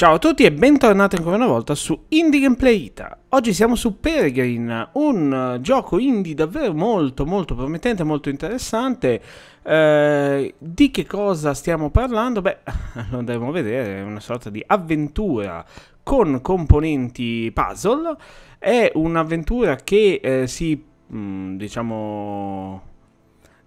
Ciao a tutti e bentornati ancora una volta su Indie Gameplay Ita. Oggi siamo su Peregrine, un eh, gioco indie davvero molto molto promettente, molto interessante. Eh, di che cosa stiamo parlando? Beh, lo andremo a vedere, è una sorta di avventura con componenti puzzle. È un'avventura che eh, si, mm, diciamo,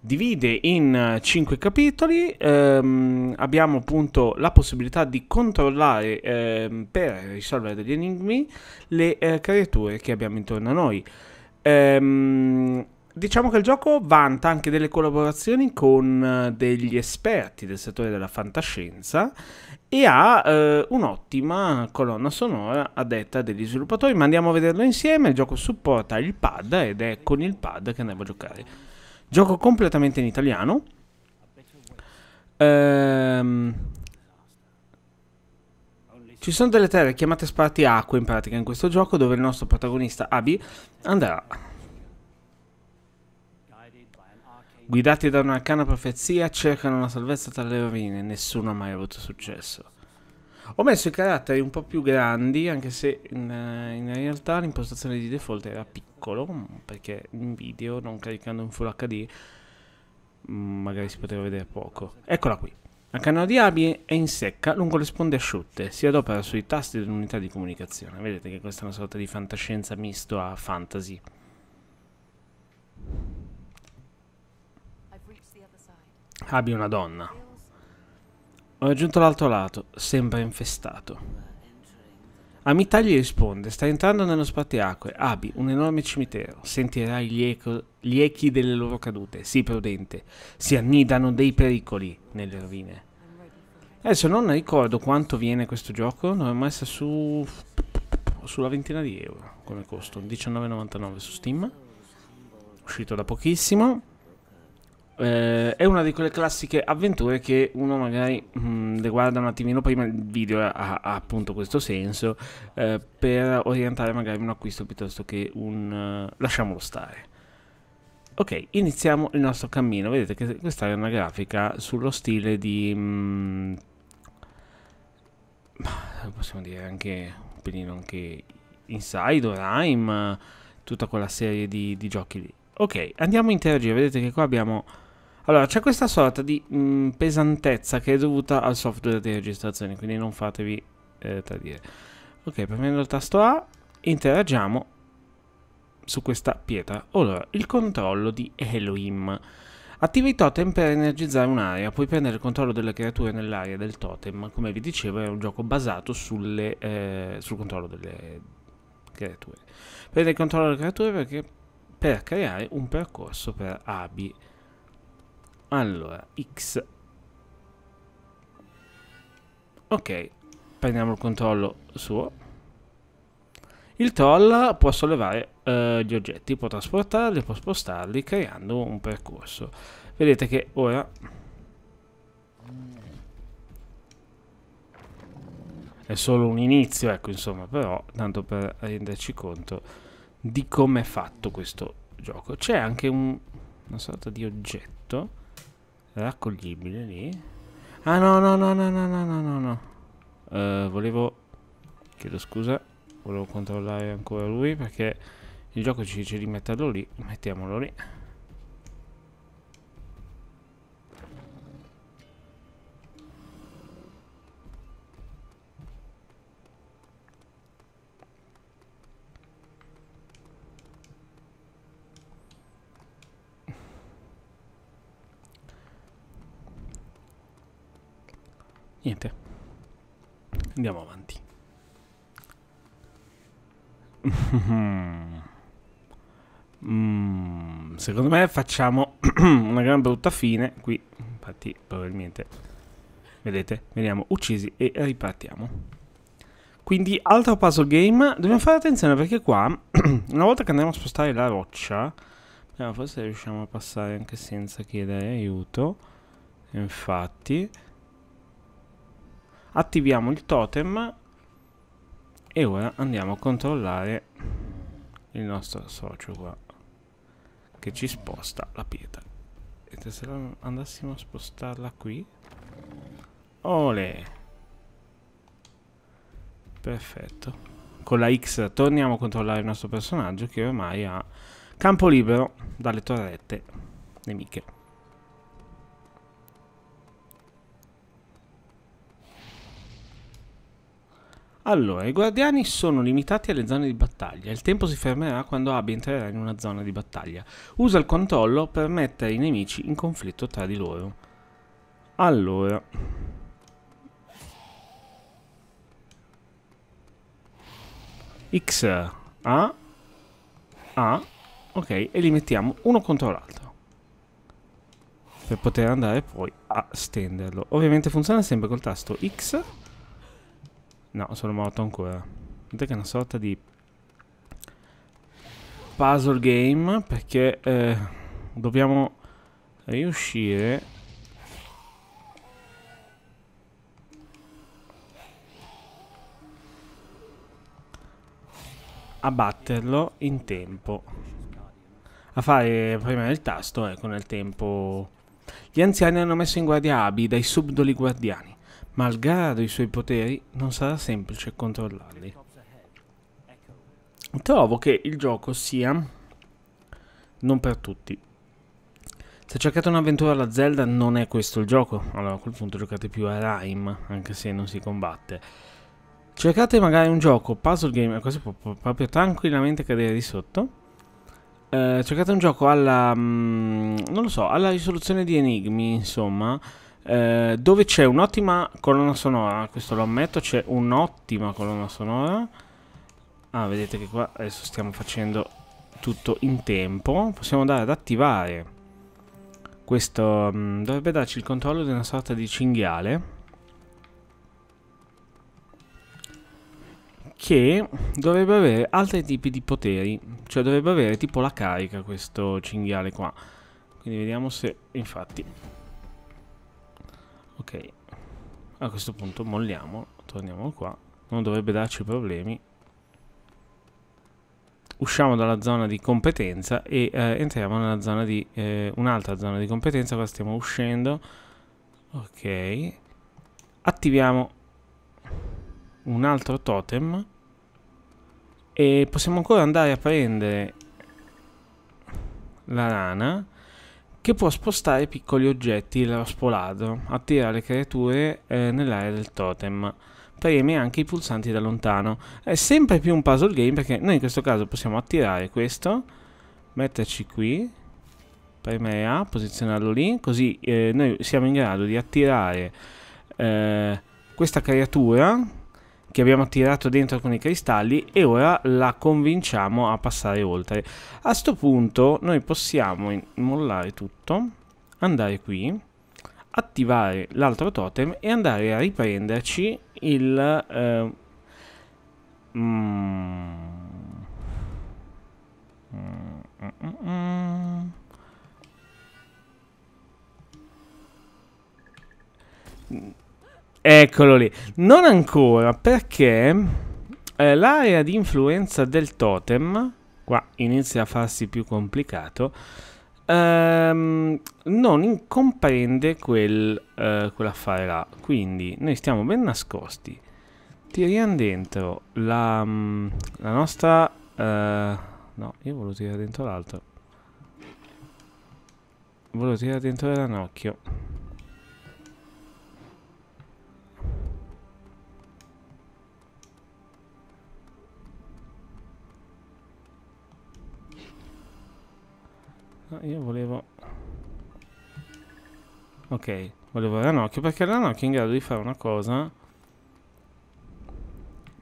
divide in 5 eh, capitoli, ehm, abbiamo appunto la possibilità di controllare ehm, per risolvere degli enigmi le eh, creature che abbiamo intorno a noi. Ehm, diciamo che il gioco vanta anche delle collaborazioni con eh, degli esperti del settore della fantascienza e ha eh, un'ottima colonna sonora a detta degli sviluppatori, ma andiamo a vederlo insieme, il gioco supporta il pad ed è con il pad che andiamo a giocare. Gioco completamente in italiano. Ehm... Ci sono delle terre chiamate spartiacque in pratica in questo gioco dove il nostro protagonista Abi andrà. Guidati da un'arcana profezia cercano una salvezza tra le rovine, nessuno ha mai avuto successo. Ho messo i caratteri un po' più grandi, anche se in, in realtà l'impostazione di default era piccolo, mm, perché in video, non caricando in Full HD, mm, magari si poteva vedere poco. Eccola qui. La canna di Abi è in secca lungo le sponde asciutte, si adopera sui tasti dell'unità di comunicazione. Vedete che questa è una sorta di fantascienza misto a fantasy. Abi è una donna, ho raggiunto l'altro lato, sembra infestato. Amita gli risponde, stai entrando nello spartiacque, Abi, un enorme cimitero, sentirai gli, eco, gli echi delle loro cadute, sii prudente, si annidano dei pericoli nelle rovine. Adesso non ricordo quanto viene questo gioco, non è messo su... sulla ventina di euro come costo, 19,99 su Steam, uscito da pochissimo eh, è una di quelle classiche avventure che uno magari mh, mm, le guarda un attimino prima, il video ha, ha appunto questo senso, eh, per orientare magari un acquisto piuttosto che un... Uh, lasciamolo stare. Ok, iniziamo il nostro cammino, vedete che questa è una grafica sullo stile di... Mh, mm, possiamo dire anche un pelino anche Inside o tutta quella serie di, di giochi lì. Ok, andiamo a interagire, vedete che qua abbiamo allora, c'è questa sorta di mh, mm, pesantezza che è dovuta al software di registrazione, quindi non fatevi eh, tradire. Ok, premendo il tasto A, interagiamo su questa pietra. Allora, il controllo di Elohim. Attiva i totem per energizzare un'area, puoi prendere il controllo delle creature nell'area del totem. Come vi dicevo, è un gioco basato sulle, eh, sul controllo delle creature. Prendi il controllo delle creature perché, per creare un percorso per Abi. Allora, X. Ok, prendiamo il controllo suo. Il troll può sollevare eh, gli oggetti, può trasportarli, può spostarli creando un percorso. Vedete che ora... È solo un inizio, ecco, insomma, però, tanto per renderci conto di come è fatto questo gioco. C'è anche un, una sorta di oggetto raccoglibile lì. Ah no no no no no no no no uh, volevo... Chiedo scusa, volevo controllare ancora lui perché il gioco ci dice di metterlo lì, mettiamolo lì. niente andiamo avanti mm, secondo me facciamo una gran brutta fine qui infatti probabilmente vedete veniamo uccisi e ripartiamo quindi altro puzzle game dobbiamo fare attenzione perché qua una volta che andiamo a spostare la roccia eh, forse riusciamo a passare anche senza chiedere aiuto infatti attiviamo il totem e ora andiamo a controllare il nostro socio qua che ci sposta la pietra e se andassimo a spostarla qui ole perfetto con la X torniamo a controllare il nostro personaggio che ormai ha campo libero dalle torrette nemiche Allora, i guardiani sono limitati alle zone di battaglia. Il tempo si fermerà quando Abby entrerà in una zona di battaglia. Usa il controllo per mettere i nemici in conflitto tra di loro. Allora... X, A, A, ok, e li mettiamo uno contro l'altro. Per poter andare poi a stenderlo. Ovviamente funziona sempre col tasto X No, sono morto ancora. Vedete che è una sorta di puzzle game perché eh, dobbiamo riuscire a batterlo in tempo a fare prima il tasto ecco nel tempo gli anziani hanno messo in guardia Abi dai subdoli guardiani Malgrado i suoi poteri, non sarà semplice controllarli. Trovo che il gioco sia non per tutti. Se cercate un'avventura alla Zelda non è questo il gioco, allora a quel punto giocate più a Rime, anche se non si combatte. Cercate magari un gioco, puzzle game, questo può proprio tranquillamente cadere di sotto. Eh, cercate un gioco alla, mh, mm, non lo so, alla risoluzione di enigmi, insomma, eh, dove c'è un'ottima colonna sonora, questo lo ammetto, c'è un'ottima colonna sonora. Ah, vedete che qua adesso stiamo facendo tutto in tempo. Possiamo andare ad attivare. Questo mh, mm, dovrebbe darci il controllo di una sorta di cinghiale. che dovrebbe avere altri tipi di poteri, cioè dovrebbe avere tipo la carica questo cinghiale qua. Quindi vediamo se infatti Ok. A questo punto molliamo, torniamo qua. Non dovrebbe darci problemi. Usciamo dalla zona di competenza e eh, entriamo nella zona di... Eh, un'altra zona di competenza, ora stiamo uscendo. Ok. Attiviamo un altro totem. E possiamo ancora andare a prendere la rana che può spostare piccoli oggetti, il raspoladro, attira le creature eh, nell'area del totem preme anche i pulsanti da lontano. È sempre più un puzzle game perché noi in questo caso possiamo attirare questo, metterci qui, premere A, posizionarlo lì, così eh, noi siamo in grado di attirare eh, questa creatura che abbiamo tirato dentro con i cristalli e ora la convinciamo a passare oltre. A questo punto noi possiamo mollare tutto, andare qui, attivare l'altro totem e andare a riprenderci il... Eh, mm Eccolo lì. Non ancora perché eh, l'area di influenza del totem, qua inizia a farsi più complicato, ehm, non comprende quel, eh, quell'affare là. Quindi noi stiamo ben nascosti. Tiriamo dentro la, mm, la nostra... Eh, no, io volevo tirare dentro l'altro. Volevo tirare dentro ranocchio. io volevo... Ok, volevo ranocchio perché ranocchio è in grado di fare una cosa...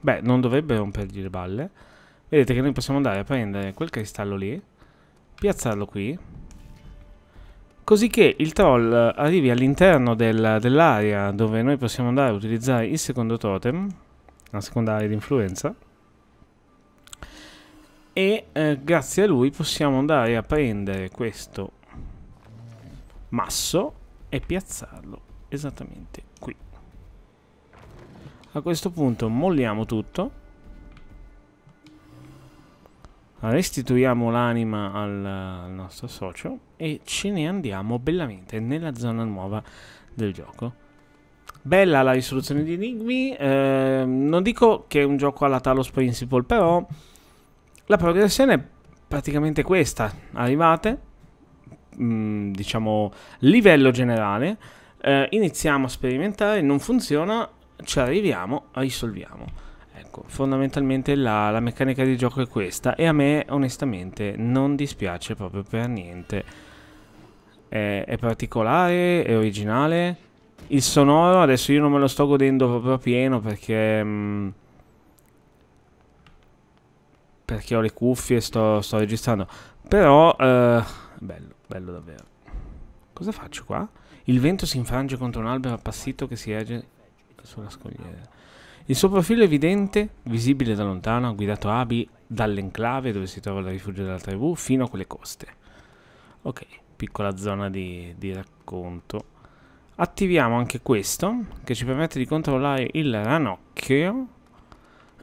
Beh, non dovrebbe rompergli le balle. Vedete che noi possiamo andare a prendere quel cristallo lì, piazzarlo qui, così che il troll arrivi all'interno dell'area dell dove noi possiamo andare a utilizzare il secondo totem, la seconda area di influenza, e eh, grazie a lui possiamo andare a prendere questo masso e piazzarlo esattamente qui a questo punto molliamo tutto restituiamo l'anima al, nostro socio e ce ne andiamo bellamente nella zona nuova del gioco. Bella la risoluzione di enigmi, eh, non dico che è un gioco alla Talos Principle, però la progressione è praticamente questa. Arrivate, mh, mm, diciamo, livello generale, eh, iniziamo a sperimentare, non funziona, ci arriviamo, risolviamo. Ecco, fondamentalmente la, la meccanica di gioco è questa e a me onestamente non dispiace proprio per niente. È, è particolare, è originale. Il sonoro adesso io non me lo sto godendo proprio a pieno perché... Mh, mm, perché ho le cuffie e sto, sto, registrando. Però, eh, bello, bello davvero. Cosa faccio qua? Il vento si infrange contro un albero appassito che si erge sulla scogliera. Il suo profilo evidente, visibile da lontano, ha guidato Abi dall'enclave dove si trova il rifugio della tribù fino a quelle coste. Ok, piccola zona di, di racconto. Attiviamo anche questo, che ci permette di controllare il ranocchio.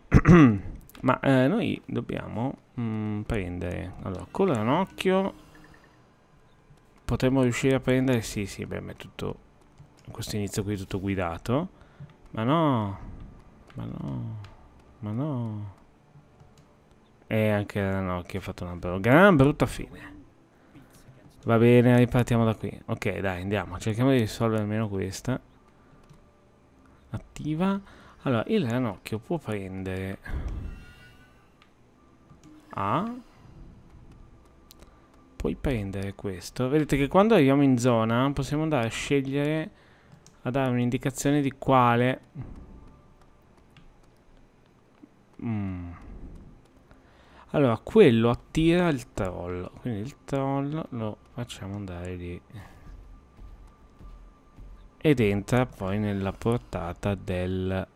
Ma eh, noi dobbiamo mm, prendere... Allora, con ranocchio... potremmo riuscire a prendere... Sì, sì, beh, ma è tutto... Questo inizio qui è tutto guidato. Ma no... Ma no... Ma no... E eh, anche ranocchio ha fatto una br gran brutta fine. Va bene, ripartiamo da qui. Ok, dai, andiamo. Cerchiamo di risolvere almeno questa. Attiva. Allora, il ranocchio può prendere... A. Puoi prendere questo. Vedete che quando arriviamo in zona possiamo andare a scegliere a dare un'indicazione di quale... Mm. Allora, quello attira il troll. Quindi il troll lo facciamo andare lì. Ed entra poi nella portata del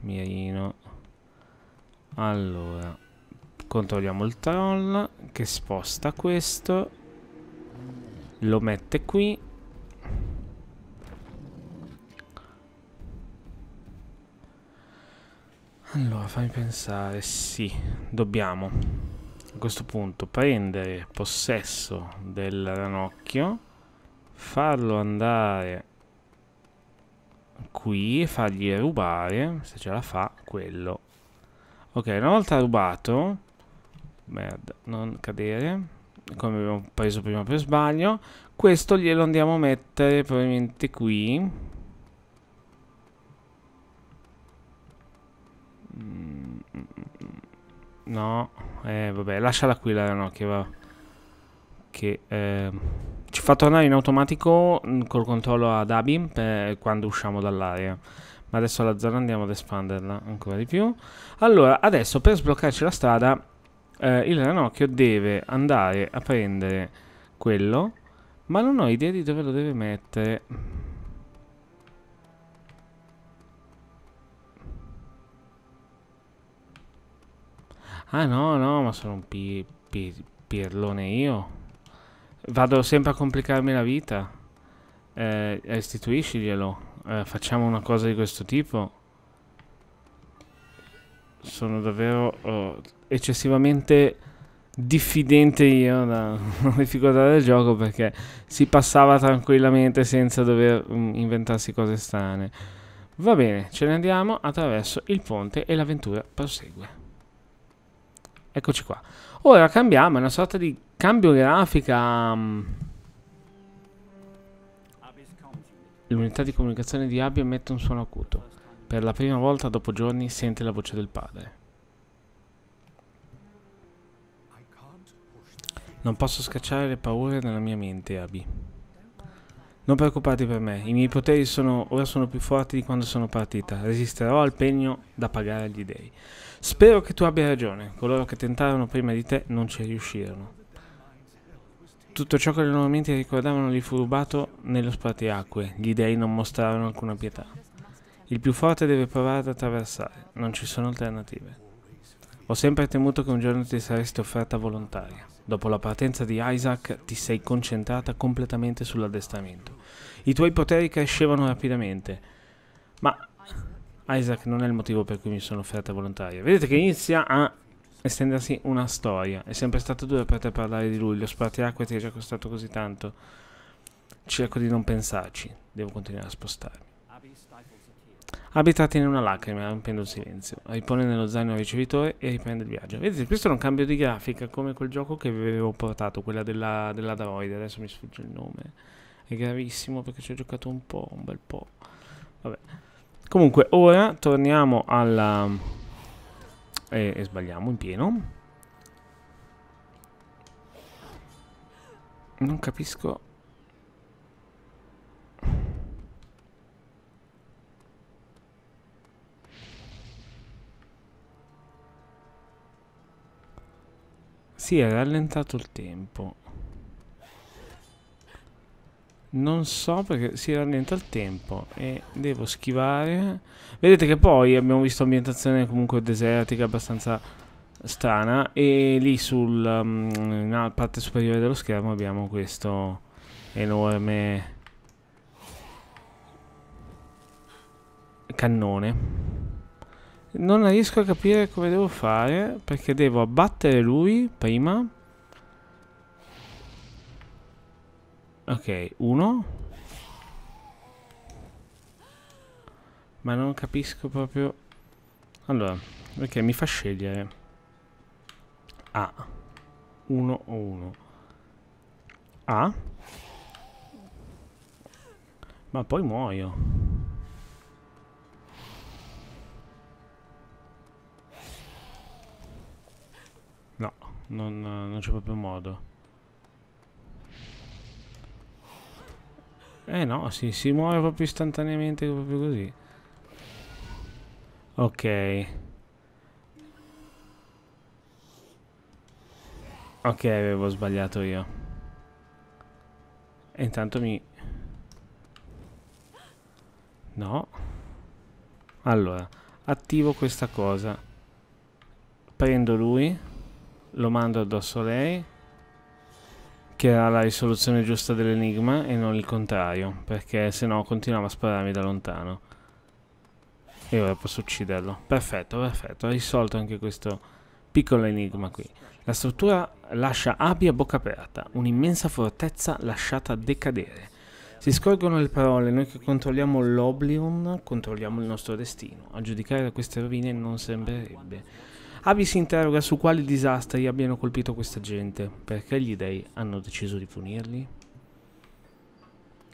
mirino. Allora. Controlliamo il troll che sposta questo. Lo mette qui. Allora, fammi pensare, sì, dobbiamo a questo punto prendere possesso del ranocchio, farlo andare qui e fargli rubare, se ce la fa, quello. Ok, una volta rubato, merda, non cadere come abbiamo preso prima per sbaglio questo glielo andiamo a mettere probabilmente qui mm, mm, mm, no eh vabbè lasciala qui la Ranocchia va che eh, ci fa tornare in automatico col controllo ad Abim quando usciamo dall'area ma adesso la zona andiamo ad espanderla ancora di più allora adesso per sbloccarci la strada eh, il ranocchio deve andare a prendere quello, ma non ho idea di dove lo deve mettere. Ah no, no, ma sono un pi pi pirlone io. Vado sempre a complicarmi la vita. Eh, restituisciglielo. Eh, facciamo una cosa di questo tipo. Sono davvero... Oh, eccessivamente diffidente io da una difficoltà del gioco perché si passava tranquillamente senza dover mm, inventarsi cose strane. Va bene, ce ne andiamo attraverso il ponte e l'avventura prosegue. Eccoci qua. Ora cambiamo, è una sorta di cambio grafica. Mm, l'unità di comunicazione di Abby emette un suono acuto. Per la prima volta dopo giorni sente la voce del padre. Non posso scacciare le paure dalla mia mente, Abby. Non preoccupati per me, i miei poteri sono, ora sono più forti di quando sono partita. Resisterò al pegno da pagare agli dei. Spero che tu abbia ragione. Coloro che tentarono prima di te non ci riuscirono. Tutto ciò che le loro menti ricordavano gli fu rubato nello spartiacque. Gli dei non mostrarono alcuna pietà. Il più forte deve provare ad attraversare. Non ci sono alternative. Ho sempre temuto che un giorno ti saresti offerta volontaria. Dopo la partenza di Isaac ti sei concentrata completamente sull'addestramento. I tuoi poteri crescevano rapidamente, ma Isaac non è il motivo per cui mi sono offerta volontaria. Vedete che inizia a estendersi una storia. È sempre stato duro per te parlare di lui, lo spartiacque ti è già costato così tanto. Cerco di non pensarci, devo continuare a spostarmi abitati in una lacrima, rompendo il silenzio. Ripone nello zaino il ricevitore e riprende il viaggio. Vedete, questo era un cambio di grafica, come quel gioco che vi avevo portato, quella della, della droide, adesso mi sfugge il nome. È gravissimo perché ci ho giocato un po', un bel po'. Vabbè. Comunque, ora torniamo alla... e, eh, e sbagliamo in pieno. Non capisco si è rallentato il tempo. Non so perché si rallenta il tempo e devo schivare. Vedete che poi abbiamo visto ambientazione comunque desertica abbastanza strana e lì sulla um, mm, parte superiore dello schermo abbiamo questo enorme cannone. Non riesco a capire come devo fare perché devo abbattere lui prima. Ok, uno. Ma non capisco proprio... Allora, perché mi fa scegliere. A. 1 o 1. A. Ma poi muoio. Non, non c'è proprio modo. Eh no, si, si muove proprio istantaneamente, proprio così. Ok. Ok, avevo sbagliato io. E intanto mi... No. Allora, attivo questa cosa. Prendo lui lo mando addosso a lei che ha la risoluzione giusta dell'enigma e non il contrario perché se no continuava a spararmi da lontano e ora posso ucciderlo perfetto perfetto ho risolto anche questo piccolo enigma qui la struttura lascia abbia bocca aperta un'immensa fortezza lasciata decadere si scorgono le parole, noi che controlliamo l'Oblion, controlliamo il nostro destino. A giudicare da queste rovine non sembrerebbe. Abby si interroga su quali disastri abbiano colpito questa gente, perché gli dei hanno deciso di punirli.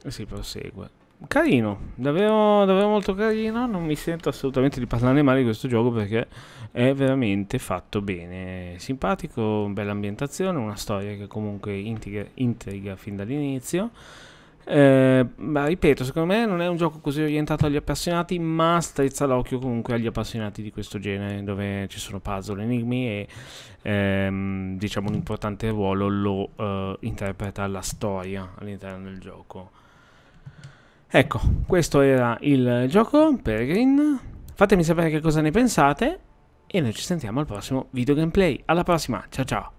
E si prosegue. Carino, davvero, davvero molto carino, non mi sento assolutamente di parlare male di questo gioco perché è veramente fatto bene, simpatico, bella ambientazione, una storia che comunque intriga, intriga fin dall'inizio. Ehm, ma ripeto, secondo me non è un gioco così orientato agli appassionati, ma strizza l'occhio comunque agli appassionati di questo genere, dove ci sono puzzle, enigmi e ehm, diciamo un importante ruolo lo eh, interpreta la storia all'interno del gioco. Ecco, questo era il gioco Peregrine. Fatemi sapere che cosa ne pensate e noi ci sentiamo al prossimo video gameplay. Alla prossima, ciao ciao!